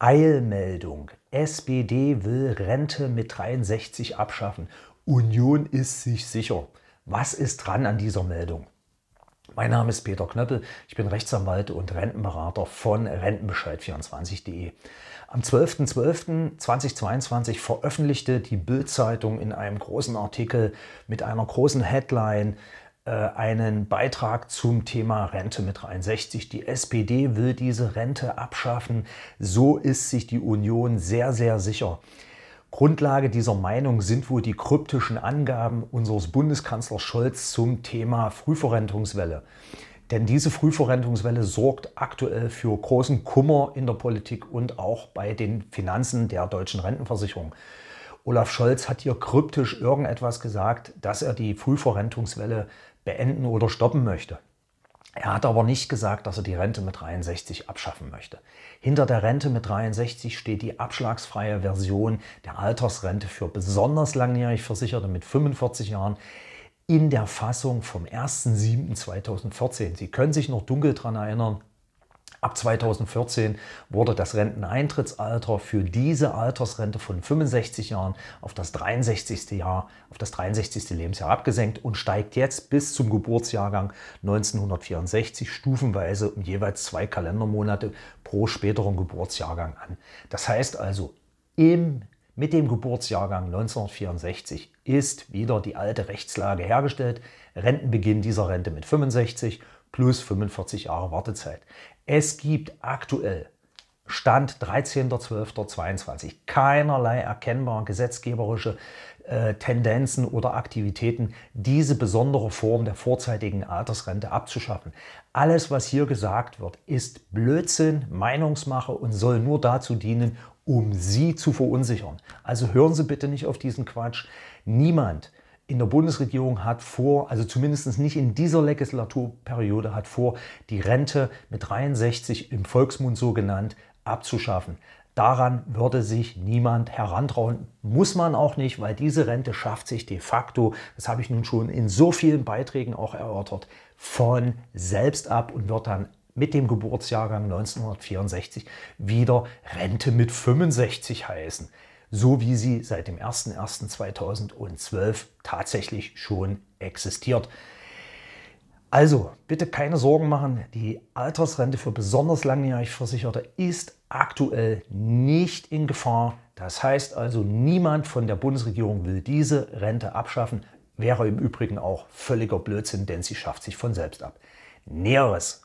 Eilmeldung. SPD will Rente mit 63 abschaffen. Union ist sich sicher. Was ist dran an dieser Meldung? Mein Name ist Peter Knöppel, ich bin Rechtsanwalt und Rentenberater von Rentenbescheid24.de. Am 12.12.2022 veröffentlichte die Bild-Zeitung in einem großen Artikel mit einer großen Headline äh, einen Beitrag zum Thema Rente mit 63. Die SPD will diese Rente abschaffen. So ist sich die Union sehr, sehr sicher. Grundlage dieser Meinung sind wohl die kryptischen Angaben unseres Bundeskanzlers Scholz zum Thema Frühverrentungswelle. Denn diese Frühverrentungswelle sorgt aktuell für großen Kummer in der Politik und auch bei den Finanzen der deutschen Rentenversicherung. Olaf Scholz hat hier kryptisch irgendetwas gesagt, dass er die Frühverrentungswelle beenden oder stoppen möchte. Er hat aber nicht gesagt, dass er die Rente mit 63 abschaffen möchte. Hinter der Rente mit 63 steht die abschlagsfreie Version der Altersrente für besonders langjährig Versicherte mit 45 Jahren in der Fassung vom 1.7.2014. Sie können sich noch dunkel daran erinnern, Ab 2014 wurde das Renteneintrittsalter für diese Altersrente von 65 Jahren auf das 63. Jahr, auf das 63. Lebensjahr abgesenkt und steigt jetzt bis zum Geburtsjahrgang 1964 stufenweise um jeweils zwei Kalendermonate pro späteren Geburtsjahrgang an. Das heißt also, im mit dem Geburtsjahrgang 1964 ist wieder die alte Rechtslage hergestellt. Rentenbeginn dieser Rente mit 65 plus 45 Jahre Wartezeit. Es gibt aktuell Stand 13.12.22 keinerlei erkennbare gesetzgeberische äh, Tendenzen oder Aktivitäten, diese besondere Form der vorzeitigen Altersrente abzuschaffen. Alles, was hier gesagt wird, ist Blödsinn, Meinungsmache und soll nur dazu dienen, um Sie zu verunsichern. Also hören Sie bitte nicht auf diesen Quatsch. Niemand in der Bundesregierung hat vor, also zumindest nicht in dieser Legislaturperiode, hat vor, die Rente mit 63 im Volksmund so genannt abzuschaffen. Daran würde sich niemand herantrauen. Muss man auch nicht, weil diese Rente schafft sich de facto, das habe ich nun schon in so vielen Beiträgen auch erörtert, von selbst ab und wird dann mit dem Geburtsjahrgang 1964 wieder Rente mit 65 heißen so wie sie seit dem 01.01.2012 tatsächlich schon existiert. Also bitte keine Sorgen machen, die Altersrente für besonders langjährig Versicherte ist aktuell nicht in Gefahr. Das heißt also, niemand von der Bundesregierung will diese Rente abschaffen. Wäre im Übrigen auch völliger Blödsinn, denn sie schafft sich von selbst ab. Näheres